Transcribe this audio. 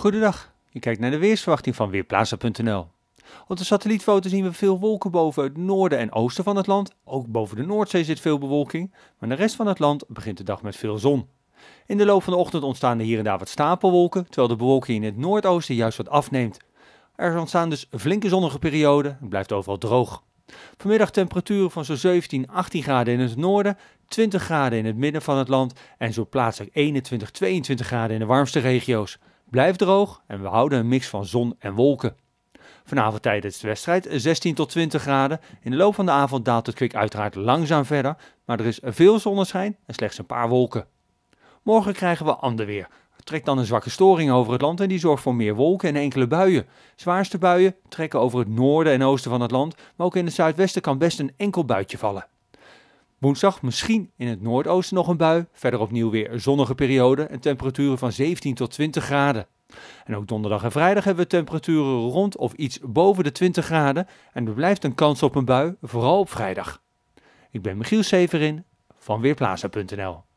Goedendag, je kijkt naar de weersverwachting van Weerplaza.nl. Op de satellietfoto zien we veel wolken boven het noorden en oosten van het land. Ook boven de Noordzee zit veel bewolking, maar de rest van het land begint de dag met veel zon. In de loop van de ochtend ontstaan er hier en daar wat stapelwolken, terwijl de bewolking in het noordoosten juist wat afneemt. Er ontstaan dus flinke zonnige perioden, het blijft overal droog. Vanmiddag temperaturen van zo'n 17, 18 graden in het noorden, 20 graden in het midden van het land en zo plaatselijk 21, 22 graden in de warmste regio's. Blijft droog en we houden een mix van zon en wolken. Vanavond tijdens de wedstrijd 16 eh, tot 20 graden. In de loop van de avond daalt het kwik uiteraard langzaam verder, maar er is veel zonneschijn en slechts een paar wolken. Morgen krijgen we ander weer. Er trekt dan een zwakke storing over het land en die zorgt voor meer wolken en enkele buien. Zwaarste buien trekken over het noorden en oosten van het land, maar ook in het zuidwesten kan best een enkel buitje vallen. Woensdag misschien in het noordoosten nog een bui. Verder opnieuw weer een zonnige periode en temperaturen van 17 tot 20 graden. En ook donderdag en vrijdag hebben we temperaturen rond of iets boven de 20 graden. En er blijft een kans op een bui, vooral op vrijdag. Ik ben Michiel Severin van Weerplaza.nl